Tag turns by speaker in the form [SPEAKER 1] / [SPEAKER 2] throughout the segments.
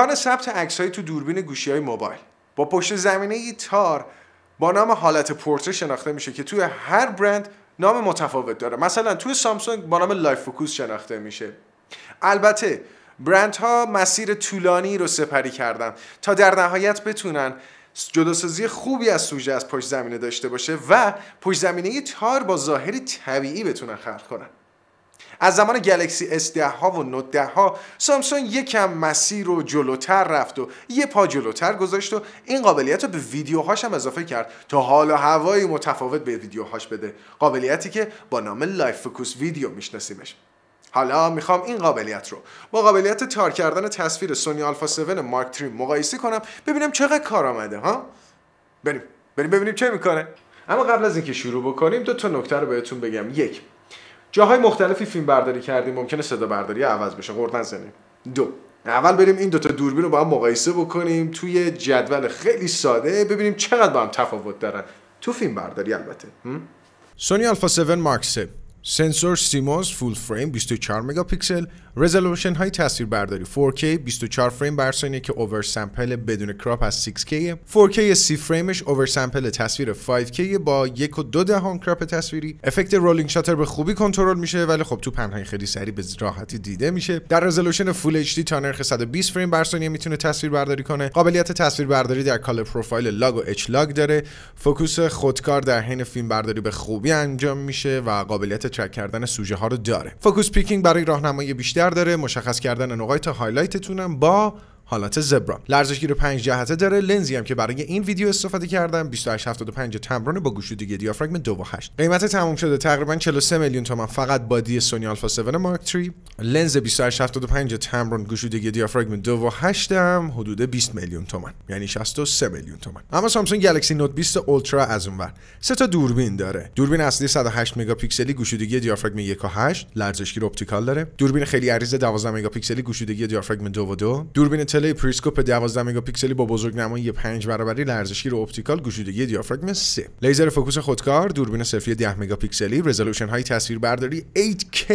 [SPEAKER 1] امکان ثبت عکسهایی تو دوربین های موبایل با پشت زمینه ای تار با نام حالت پورتری شناخته میشه که توی هر برند نام متفاوت داره مثلا توی سامسونگ با نام لایف فوکوس شناخته میشه البته برندها مسیر طولانی رو سپری کردن تا در نهایت بتونن جداسازی خوبی از سوژه از پشت زمینه داشته باشه و پشت زمینه تار با ظاهری طبیعی بتونن خلق کنن از زمان گلکسی S10 ها و نوت 10 ها سامسونگ یکم مسیر رو جلوتر رفت و یه پا جلوتر گذاشت و این قابلیت رو به ویدیوهاش هم اضافه کرد تا حال و هوایی متفاوت به ویدیوهاش بده قابلیتی که با نام لایف فوکوس ویدیو میشناسیمش حالا میخوام این قابلیت رو با قابلیت تار کردن تصویر سونی آلفا 7 مارک 3 مقایسه کنم ببینم چقدر کار آمده ها بریم بریم ببینیم چه میکنه اما قبل از اینکه شروع بکنیم دو تا نکته رو بهتون بگم یک جاهای مختلفی فیلم برداری کردیم ممکنه صدا برداری عوض بشه قرد نزنیم دو اول بریم این دوتا دوربین رو با هم مقایسه بکنیم توی جدول خیلی ساده ببینیم چقدر با هم تفاوت دارن تو فیلم برداری البته سونی آلفا 7 مارک 3 سنسور سیموس فول فریم 24 مگاپیکسل رزولوشن های تصویر برداری 4K 24 فریم بر ثانیه که اوور سامپل بدون کراپ از 6K 4K سی فریمش اوور تصویر 5K با یک و دو دهم کراپ تصویری افکت رولینگ شاتر به خوبی کنترل میشه ولی خب تو پنهای خیلی سری به راحتی دیده میشه در رزولوشن فول اچ دی تا نرخ 120 فریم بر ثانیه میتونه تصویر برداری کنه قابلیت تصویر برداری در کالر پروفایل لاگ و اچ لاگ داره فوکوس خودکار در حین فیلم برداری به خوبی انجام میشه و قابلیت کردن سوژه ها رو داره فوکوس پیکینگ برای راهنمایی بیشتر داره مشخص کردن نقاط هایلایتتونم با حالت زبرا لرزشگیر 5 جهته داره لنزی هم که برای این ویدیو استفاده کردم 2875 تمرون با گشودگی دیافراگم 2 و 8 قیمت تموم شده تقریبا 43 میلیون تومان فقط با دی سونی الفا 7 مارک 3 لنز 2875 تمران گشودگی دیافراگم 2 و 8 هم حدود 20 میلیون تومان یعنی 63 میلیون تومان اما سامسونگ گلکسی نوت 20 اولترا از اونور سه تا دوربین داره دوربین اصلی 108 مگاپیکسلی گشودگی دیافراگم 1 و 8 لرزشگیر اپتیکال داره دوربین خیلی عریض 12 مگاپیکسلی گشودگی دیافراگم 2 و 2 دوربین فاصله پریسکوپ 12 مگاپیکسلی با بزرگنمایی 5 برابری لرزشگیر و اپتیکال گشودگی دیافراگم 3 لیزر فوکوس خودکار دوربین صفری 10 مگاپیکسلی رزولوشن های تصویر برداری 8K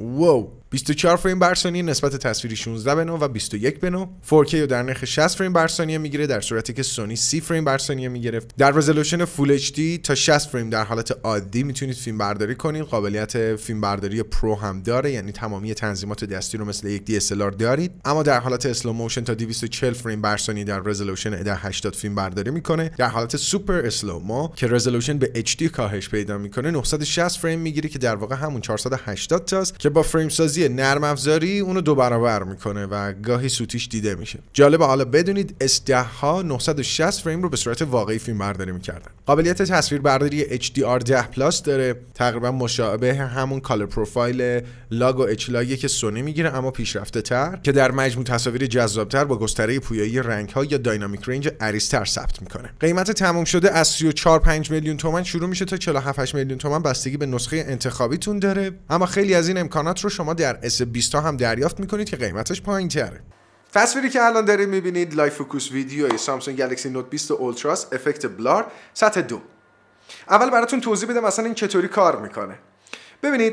[SPEAKER 1] وو 24 فریم بر ثانیه نسبت تصویری 16 به 9 و 21 به 9 4K رو در نرخ 60 فریم بر ثانیه میگیره در صورتی که سونی 30 فریم بر ثانیه میگرفت در رزولوشن فول HD تا 60 فریم در حالت عادی میتونید فیلم برداری کنید قابلیت فیلم برداری پرو هم داره یعنی تمامی تنظیمات دستی رو مثل یک DSLR دارید اما در حالت اسلو موشن تا 240 فریم بر در رزولوشن 1080 فیلم برداری میکنه در حالت سوپر اسلو ما که رزولوشن به HD کاهش پیدا میکنه 960 فریم میگیره که در واقع همون 480 تاست که با فریم سازی نرم افزاری اونو دو برابر میکنه و گاهی سوتیش دیده میشه جالبه حالا بدونید ها 960 فریم رو به صورت واقعی فیلم برداری میکردن قابلیت تصویر برداری HDR 10 پلاس داره تقریبا مشابه همون کالر پروفایل لاگ و لاگی که سونی میگیره اما پیشرفته تر که در مجموع تصاویر جذاب تر با گستره پویایی رنگ ها یا داینامیک رنج تر ثبت میکنه قیمت تموم شده از 34 5 میلیون تومان شروع میشه تا 47 میلیون تومان بستگی به نسخه انتخابیتون داره اما خیلی از این امکانات رو شما در S20 هم دریافت میکنید که قیمتش پایین تره تصویری که الان دارید میبینید لایف فوکوس ویدیوی سامسونگ گلکسی نوت 20 اولتراس افکت بلار سطح دو اول براتون توضیح بدم اصلا این چطوری کار میکنه ببینید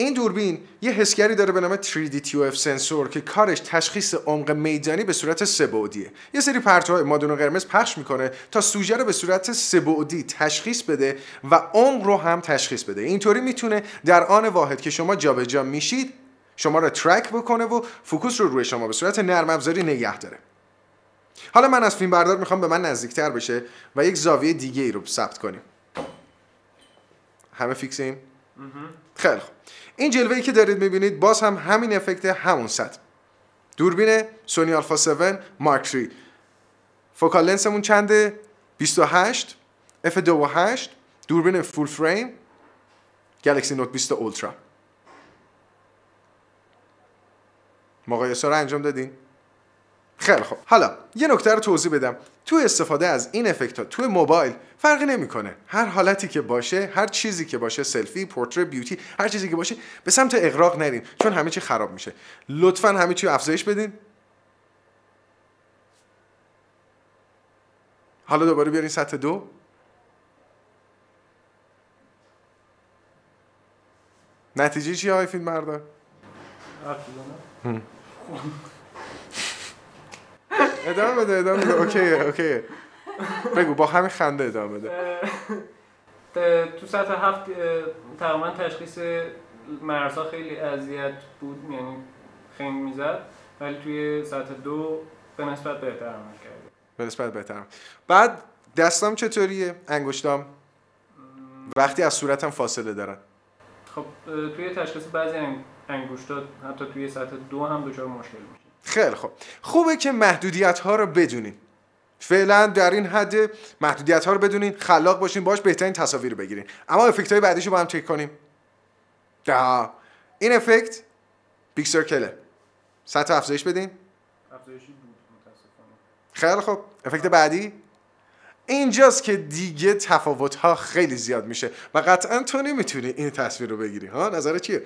[SPEAKER 1] این دوربین یه حسگری داره به نام 3D TOF سنسور که کارش تشخیص عمق میدانی به صورت سه‌بعدیه. یه سری پرتوهای مادون قرمز پخش میکنه تا سوژه رو به صورت سه‌بعدی تشخیص بده و عمق رو هم تشخیص بده. اینطوری میتونه در آن واحد که شما جابجا جا میشید شما رو ترک بکنه و فوکوس رو روی شما به صورت نرم افزاری نگه داره. حالا من از فیلم بردار میخوام به من نزدیکتر بشه و یک زاویه دیگه ای رو ثبت کنیم. همه فیکسیم؟ خیلی خوب این جلوه ای که دارید میبینید باز هم همین افکت همون صد دوربین سونی آلفا 7 مارک 3 فوکال لنسمون چنده 28 اف 28 دوربین فول فریم گلکسی نوت 20 اولترا مقایسه رو انجام دادین خیلی خب حالا یه نکته رو توضیح بدم تو استفاده از این افکت ها تو موبایل فرقی نمیکنه هر حالتی که باشه هر چیزی که باشه سلفی پورتری بیوتی هر چیزی که باشه به سمت اغراق نرین چون همه چی خراب میشه لطفا همه چی افزایش بدین حالا دوباره بیارین سطح دو نتیجه چی های فیلم مردا ادامه بده ادامه بده اوکیه اوکیه بگو با همین خنده ادامه بده تو سطح هفت تقریبا تشخیص مرسا خیلی اذیت بود یعنی خنگ میزد ولی توی ساعت دو به نسبت بهتر عمل کرده به نسبت بهتر بعد دستم چطوریه انگشتام وقتی از صورتم فاصله دارن خب توی تشخیص بعضی انگشتا حتی توی ساعت دو هم دچار مشکل میشه خیلی خوب خوبه که محدودیت ها رو بدونین فعلا در این حد محدودیت ها رو بدونین خلاق باشین باش بهترین تصاویر بگیرین اما افکت های بعدیش رو با هم چک کنیم ده. این افکت سرکله سطح افزایش بدین خیلی خوب افکت بعدی اینجاست که دیگه تفاوت ها خیلی زیاد میشه و قطعا تو نمیتونی این تصویر رو بگیری ها نظر چیه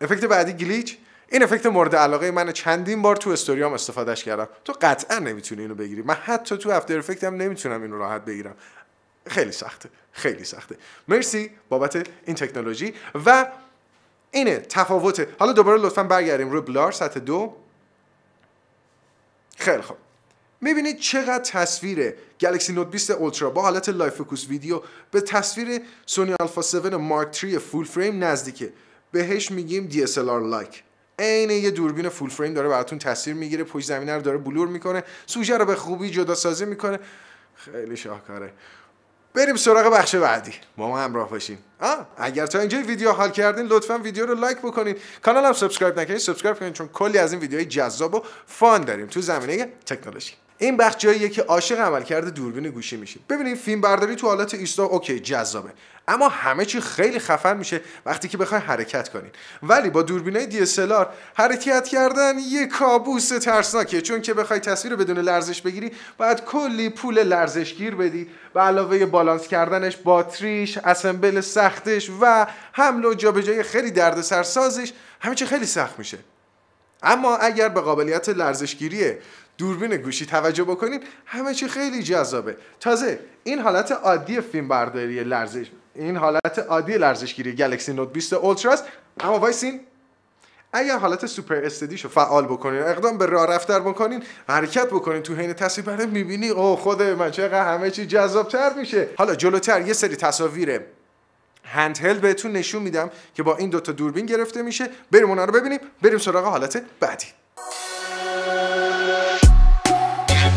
[SPEAKER 1] افکت بعدی گلیچ این افکت مورد علاقه من چندین بار تو استوریام استفادهش کردم تو قطعا نمیتونی اینو بگیری من حتی تو افتر افکت هم نمیتونم اینو راحت بگیرم خیلی سخته خیلی سخته مرسی بابت این تکنولوژی و اینه تفاوته حالا دوباره لطفا برگردیم روی بلار سطح دو خیلی خوب میبینید چقدر تصویر گلکسی نوت 20 اولترا با حالت لایف فوکوس ویدیو به تصویر سونی الفا 7 مارک 3 فول فریم نزدیکه بهش میگیم DSLR لایک عین یه دوربین فول فریم داره براتون تصویر میگیره پشت زمینه رو داره بلور میکنه سوژه رو به خوبی جدا سازی میکنه خیلی شاهکاره بریم سراغ بخش بعدی با ما همراه باشین اگر تا اینجا ویدیو حال کردین لطفا ویدیو رو لایک بکنین هم سابسکرایب نکنین سابسکرایب کنین چون کلی از این ویدیوهای جذاب و فان داریم تو زمینه تکنولوژی این بخش جاییه که عاشق کرده دوربین گوشی میشه ببینید فیلم برداری تو حالت ایستا اوکی جذابه اما همه چی خیلی خفن میشه وقتی که بخوای حرکت کنین ولی با دوربینای دی حرکت کردن یه کابوس ترسناکه چون که بخوای تصویر بدون لرزش بگیری باید کلی پول لرزشگیر بدی و علاوه بالانس کردنش باتریش اسمبل سختش و حمل و جابجایی خیلی دردسر سازش همه چی خیلی سخت میشه اما اگر به قابلیت لرزشگیری دوربین گوشی توجه بکنین همه چی خیلی جذابه تازه این حالت عادی فیلم برداری لرزش این حالت عادی لرزشگیری گلکسی نوت 20 اولترا است اما وایسین اگر حالت سوپر استدیش رو فعال بکنین اقدام به راه رفتر بکنین حرکت بکنین تو حین تصویر برای میبینی او خود من چقدر همه چی جذابتر میشه حالا جلوتر یه سری تصاویر هند بهتون نشون میدم که با این دوتا دوربین گرفته میشه بریم اونا رو ببینیم بریم سراغ حالت بعدی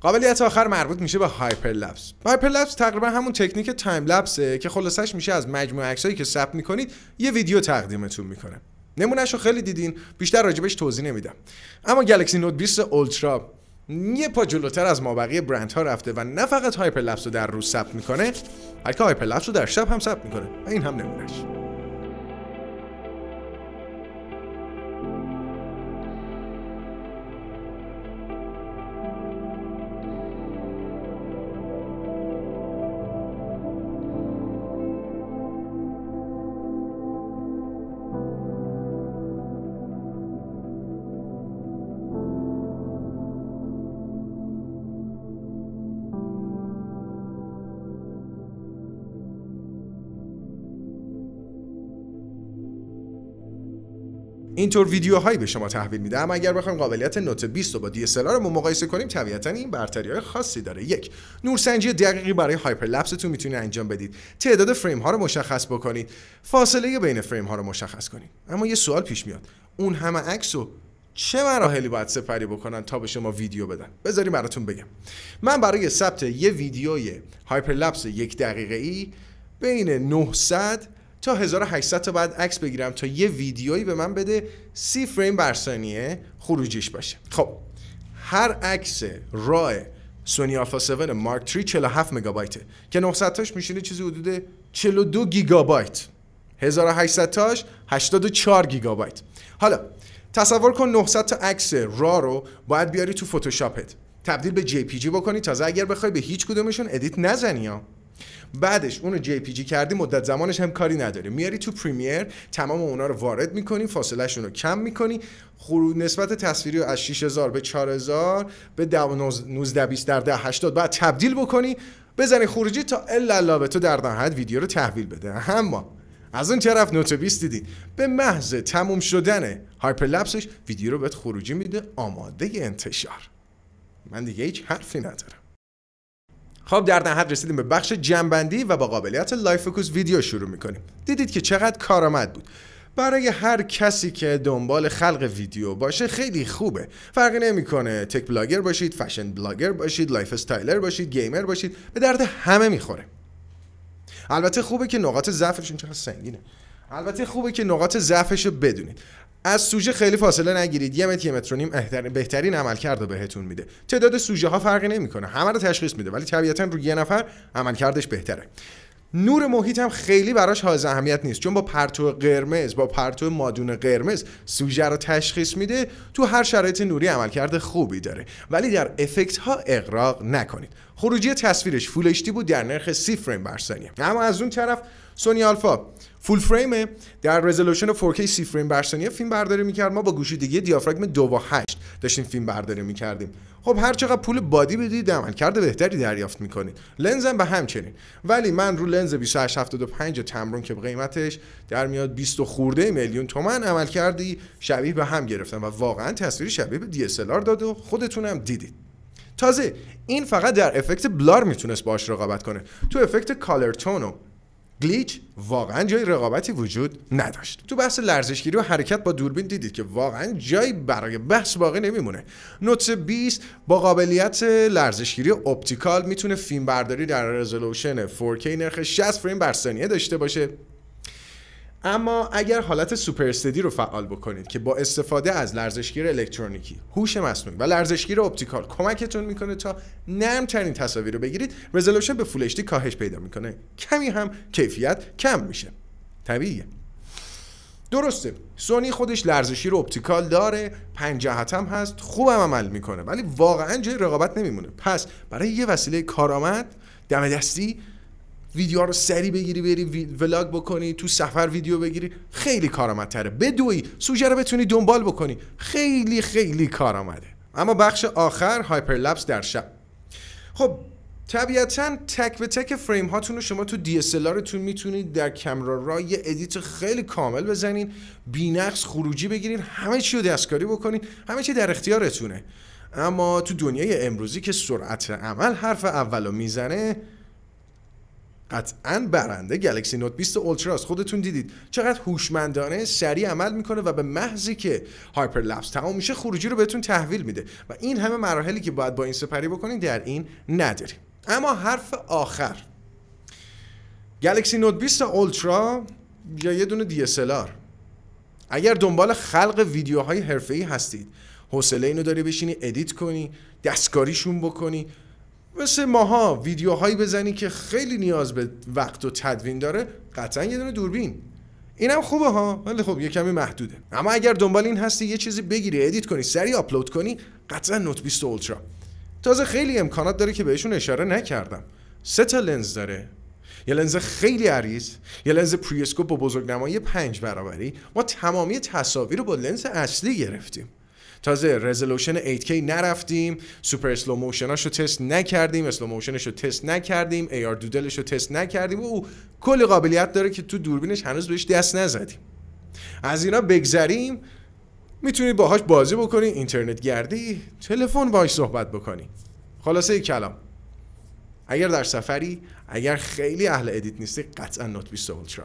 [SPEAKER 1] قابلیت آخر مربوط میشه به هایپر لپس تقریبا همون تکنیک تایم لپسه که خلاصش میشه از مجموعه عکسایی که ثبت میکنید یه ویدیو تقدیمتون میکنه. رو خیلی دیدین، بیشتر راجبش توضیح نمیدم. اما گلکسی نوت 20 اولترا یه پا جلوتر از مابقی برند ها رفته و نه فقط هایپر لپس رو در روز ثبت میکنه، بلکه هایپرلپس رو در شب هم ثبت میکنه. و این هم نمونهش. اینطور ویدیوهایی به شما تحویل میده اما اگر بخوایم قابلیت نوت 20 رو با DSLR رو مقایسه کنیم طبیعتا این برتری خاصی داره یک نورسنجی دقیقی برای هایپر لپستون میتونید انجام بدید تعداد فریم ها رو مشخص بکنید فاصله بین فریم ها رو مشخص کنید اما یه سوال پیش میاد اون همه عکس رو چه مراحلی باید سپری بکنن تا به شما ویدیو بدن بذاریم براتون بگم من برای ثبت یه ویدیوی لپس یک دقیقه ای بین 900 تا 1800 تا بعد عکس بگیرم تا یه ویدیویی به من بده سی فریم بر ثانیه خروجیش باشه خب هر عکس رای سونی آلفا 7 مارک 3 47 مگابایته که 900 تاش میشینه چیزی حدود 42 گیگابایت 1800 تاش 84 گیگابایت حالا تصور کن 900 تا عکس را رو باید بیاری تو فتوشاپت تبدیل به جی پی جی بکنی تازه اگر بخوای به هیچ کدومشون ادیت نزنی ها بعدش اونو جی پی جی کردی مدت زمانش هم کاری نداره میاری تو پریمیر تمام اونا رو وارد میکنی شون رو کم میکنی خروج نسبت تصویری رو از 6000 به 4000 به 19 20 در 10 80 بعد تبدیل بکنی بزنی خروجی تا الا به تو در نهایت ویدیو رو تحویل بده اما از اون طرف نوت دیدید به محض تموم شدن هایپرلپسش ویدیو رو بهت خروجی میده آماده انتشار من دیگه هیچ حرفی ندارم خب در نهایت رسیدیم به بخش جنبندی و با قابلیت لایف فوکوس ویدیو شروع میکنیم دیدید که چقدر کارآمد بود برای هر کسی که دنبال خلق ویدیو باشه خیلی خوبه فرقی نمیکنه تک بلاگر باشید فشن بلاگر باشید لایف استایلر باشید گیمر باشید به درد همه میخوره البته خوبه که نقاط ضعفش چقدر سنگینه البته خوبه که نقاط ضعفش رو بدونید از سوژه خیلی فاصله نگیرید یه متر یه متر نیم بهترین عملکرد رو بهتون میده تعداد سوژه ها فرقی نمیکنه همه رو تشخیص میده ولی طبیعتا روی یه نفر عملکردش بهتره نور محیط هم خیلی براش حائز اهمیت نیست چون با پرتو قرمز با پرتو مادون قرمز سوژه رو تشخیص میده تو هر شرایط نوری عملکرد خوبی داره ولی در افکت ها اغراق نکنید خروجی تصویرش فول بود در نرخ 30 فریم بر اما از اون طرف سونی آلفا فول فریمه در رزولوشن 4K 30 فریم بر فیلم برداری میکرد ما با گوشی دیگه دیافراگم 28. داشتیم فیلم برداری میکردیم خب هر چقدر پول بادی بدید عمل کرده بهتری دریافت میکنید لنزم به همچنین ولی من رو لنز 2875 تمرون که قیمتش در میاد 20 خورده میلیون تومن عمل کردی شبیه به هم گرفتم و واقعا تصویر شبیه به DSLR داده و خودتونم دیدید تازه این فقط در افکت بلار میتونست باش رقابت کنه تو افکت کالر و گلیچ واقعا جای رقابتی وجود نداشت تو بحث لرزشگیری و حرکت با دوربین دیدید که واقعا جایی برای بحث باقی نمیمونه نوت 20 با قابلیت لرزشگیری اپتیکال میتونه برداری در رزولوشن 4K نرخ 60 فریم بر ثانیه داشته باشه اما اگر حالت سوپر استدی رو فعال بکنید که با استفاده از لرزشگیر الکترونیکی، هوش مصنوعی و لرزشگیر اپتیکال کمکتون میکنه تا نرمترین تصاویر رو بگیرید، رزولوشن به فول کاهش پیدا میکنه. کمی هم کیفیت کم میشه. طبیعیه. درسته سونی خودش لرزشی رو اپتیکال داره پنج جهتم هست خوبم عمل میکنه ولی واقعا جای رقابت نمیمونه پس برای یه وسیله کارآمد دم دستی ویدیو رو سری بگیری بری ولاگ بکنی تو سفر ویدیو بگیری خیلی کارآمدتره بدوی سوژه رو بتونی دنبال بکنی خیلی خیلی کارآمده اما بخش آخر لپس در شب خب طبیعتا تک به تک فریم هاتون رو شما تو تون میتونید در کمرا را یه ادیت خیلی کامل بزنین بینقص خروجی بگیرین همه چی رو دستکاری بکنین همه چی در اختیارتونه اما تو دنیای امروزی که سرعت عمل حرف اولو میزنه قطعا برنده گلکسی نوت 20 است خودتون دیدید چقدر هوشمندانه سریع عمل میکنه و به محضی که هایپر لپس تمام میشه خروجی رو بهتون تحویل میده و این همه مراحلی که باید با این سپری بکنید در این نداری. اما حرف آخر گلکسی نوت 20 اولترا یا یه دونه DSLR اگر دنبال خلق ویدیوهای حرفه‌ای هستید حوصله اینو داری بشینی ادیت کنی دستکاریشون بکنی مثل ماها ویدیوهایی بزنی که خیلی نیاز به وقت و تدوین داره قطعا یه دونه دوربین اینم خوبه ها ولی خب یه کمی محدوده اما اگر دنبال این هستی یه چیزی بگیری ادیت کنی سری آپلود کنی قطعا نوت 20 اولترا تازه خیلی امکانات داره که بهشون اشاره نکردم سه تا لنز داره یه لنز خیلی عریض یه لنز پریسکوپ با بزرگنمایی پنج برابری ما تمامی تصاویر رو با لنز اصلی گرفتیم تازه رزولوشن 8K نرفتیم سوپر اسلو موشناش رو تست نکردیم اسلو موشنش رو تست نکردیم AR دودلش رو تست نکردیم و او کلی قابلیت داره که تو دوربینش هنوز بهش دست نزدیم از اینا بگذریم میتونی باهاش بازی بکنی اینترنت گردی تلفن باهاش صحبت بکنی خلاصه کلام اگر در سفری اگر خیلی اهل ادیت نیستی قطعا نوت 20 اولترا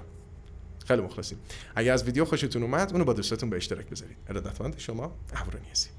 [SPEAKER 1] خیلی مخلصیم اگر از ویدیو خوشتون اومد اونو با دوستاتون به اشتراک بذارید ارادتمند شما هستیم.